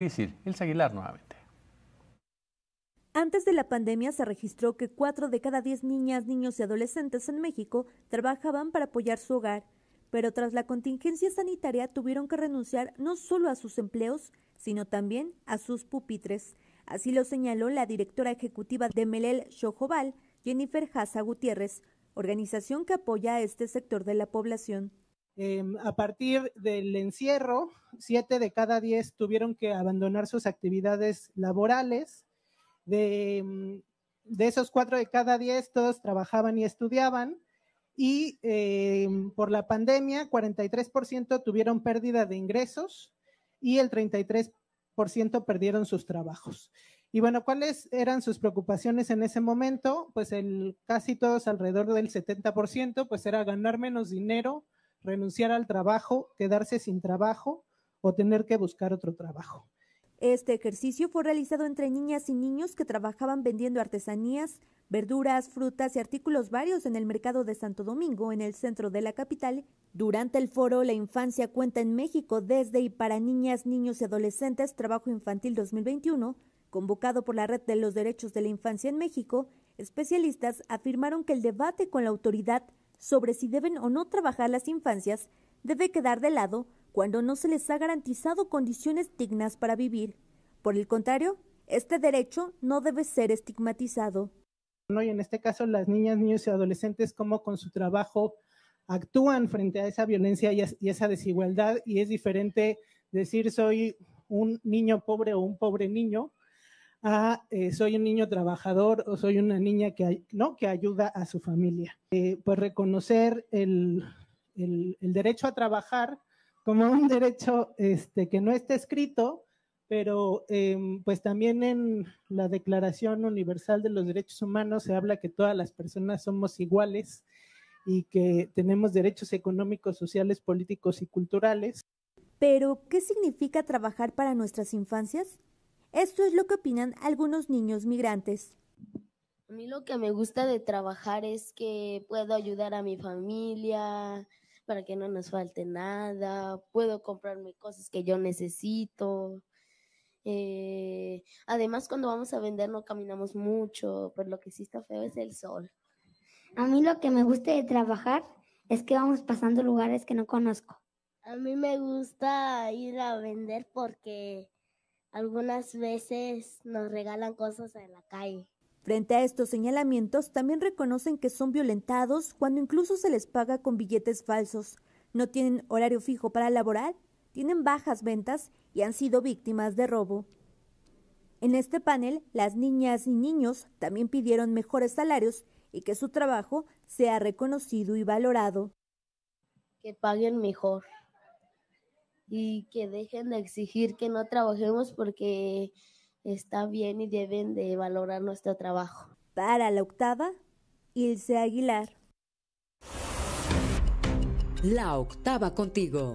difícil, Elsa Aguilar nuevamente. Antes de la pandemia se registró que cuatro de cada diez niñas, niños y adolescentes en México trabajaban para apoyar su hogar, pero tras la contingencia sanitaria tuvieron que renunciar no solo a sus empleos, sino también a sus pupitres. Así lo señaló la directora ejecutiva de Melel Shohoval, Jennifer Haza Gutiérrez, organización que apoya a este sector de la población. Em, a partir del encierro, siete de cada diez tuvieron que abandonar sus actividades laborales. De, em, esos cuatro de cada diez, todos trabajaban y estudiaban. Y em, por la pandemia, 43% tuvieron pérdida de ingresos y el 33% perdieron sus trabajos. Y bueno, ¿cuáles eran sus preocupaciones en ese momento? Pues el, casi todos alrededor del 70%, pues era ganar menos dinero, renunciar al trabajo, quedarse sin trabajo o tener que buscar otro trabajo. Este ejercicio fue realizado entre niñas y niños que trabajaban vendiendo artesanías, verduras, frutas y artículos varios en el mercado de Santo Domingo, en el centro de la capital, durante el foro La Infancia Cuenta en México desde y para niñas, niños y adolescentes, Trabajo Infantil 2021, convocado por la Red de los Derechos de la Infancia en México, especialistas afirmaron que el debate con la autoridad sobre si deben o no trabajar las infancias debe quedar de lado cuando no se les ha garantizado condiciones dignas para vivir. Por el contrario, este derecho no debe ser estigmatizado. No, y en este caso las niñas, niños y adolescentes, como con su trabajo actúan frente a esa violencia y esa desigualdad, y es diferente decir soy un niño pobre o un pobre niño a eh, soy un niño trabajador o soy una niña que, ¿no? que ayuda a su familia. Eh, pues reconocer el, el, derecho a trabajar como un derecho este, que no está escrito, pero em, pues también en la Declaración Universal de los Derechos Humanos se habla que todas las personas somos iguales y que tenemos derechos económicos, sociales, políticos y culturales. Pero, ¿qué significa trabajar para nuestras infancias? Esto es lo que opinan algunos niños migrantes. A mí lo que me gusta de trabajar es que puedo ayudar a mi familia para que no nos falte nada, puedo comprarme cosas que yo necesito. Eh, además, cuando vamos a vender no caminamos mucho, pero lo que sí está feo es el sol. A mí lo que me gusta de trabajar es que vamos pasando lugares que no conozco. A mí me gusta ir a vender porque algunas veces nos regalan cosas en la calle. Frente a estos señalamientos, también reconocen que son violentados cuando incluso se les paga con billetes falsos, no tienen horario fijo para laborar, tienen bajas ventas y han sido víctimas de robo. En este panel, las niñas y niños también pidieron mejores salarios y que su trabajo sea reconocido y valorado. Que paguen mejor y que dejen de exigir que no trabajemos porque está bien y deben de valorar nuestro trabajo. Para la octava, Ilse Aguilar. La octava contigo.